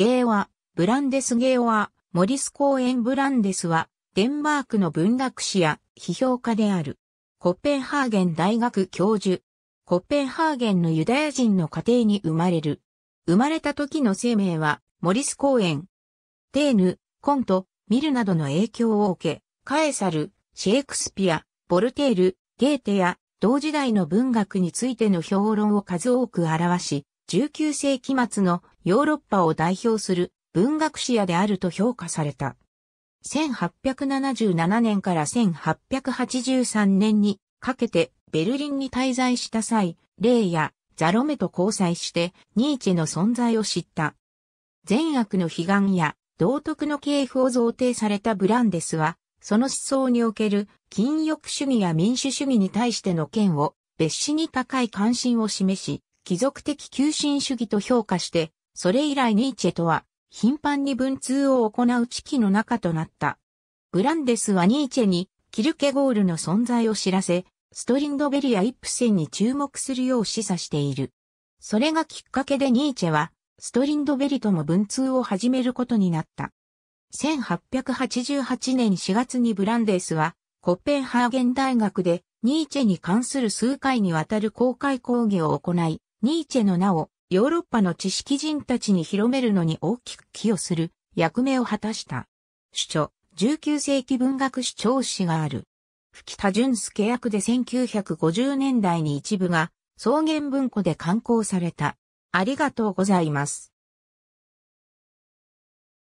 ゲーは、ブランデスゲーは、モリス公園ブランデスは、デンマークの文学史や批評家である。コッペンハーゲン大学教授。コッペンハーゲンのユダヤ人の家庭に生まれる。生まれた時の生命は、モリス公園。テーヌ、コント、ミルなどの影響を受け、カエサル、シェイクスピア、ボルテール、ゲーテや、同時代の文学についての評論を数多く表し、19世紀末のヨーロッパを代表する文学史家であると評価された。1877年から1883年にかけてベルリンに滞在した際、レイやザロメと交際してニーチェの存在を知った。善悪の悲願や道徳の系譜を贈呈されたブランデスは、その思想における禁欲主義や民主主義に対しての権を別紙に高い関心を示し、貴族的急進主義と評価して、それ以来ニーチェとは頻繁に文通を行う地域の中となった。ブランデスはニーチェにキルケゴールの存在を知らせ、ストリンドベリやイップセンに注目するよう示唆している。それがきっかけでニーチェは、ストリンドベリとも文通を始めることになった。1888年4月にブランデースは、コッペンハーゲン大学で、ニーチェに関する数回にわたる公開講義を行い、ニーチェの名をヨーロッパの知識人たちに広めるのに大きく寄与する役目を果たした。主著、19世紀文学主張誌がある。吹田淳介役で1950年代に一部が草原文庫で刊行された。ありがとうございます。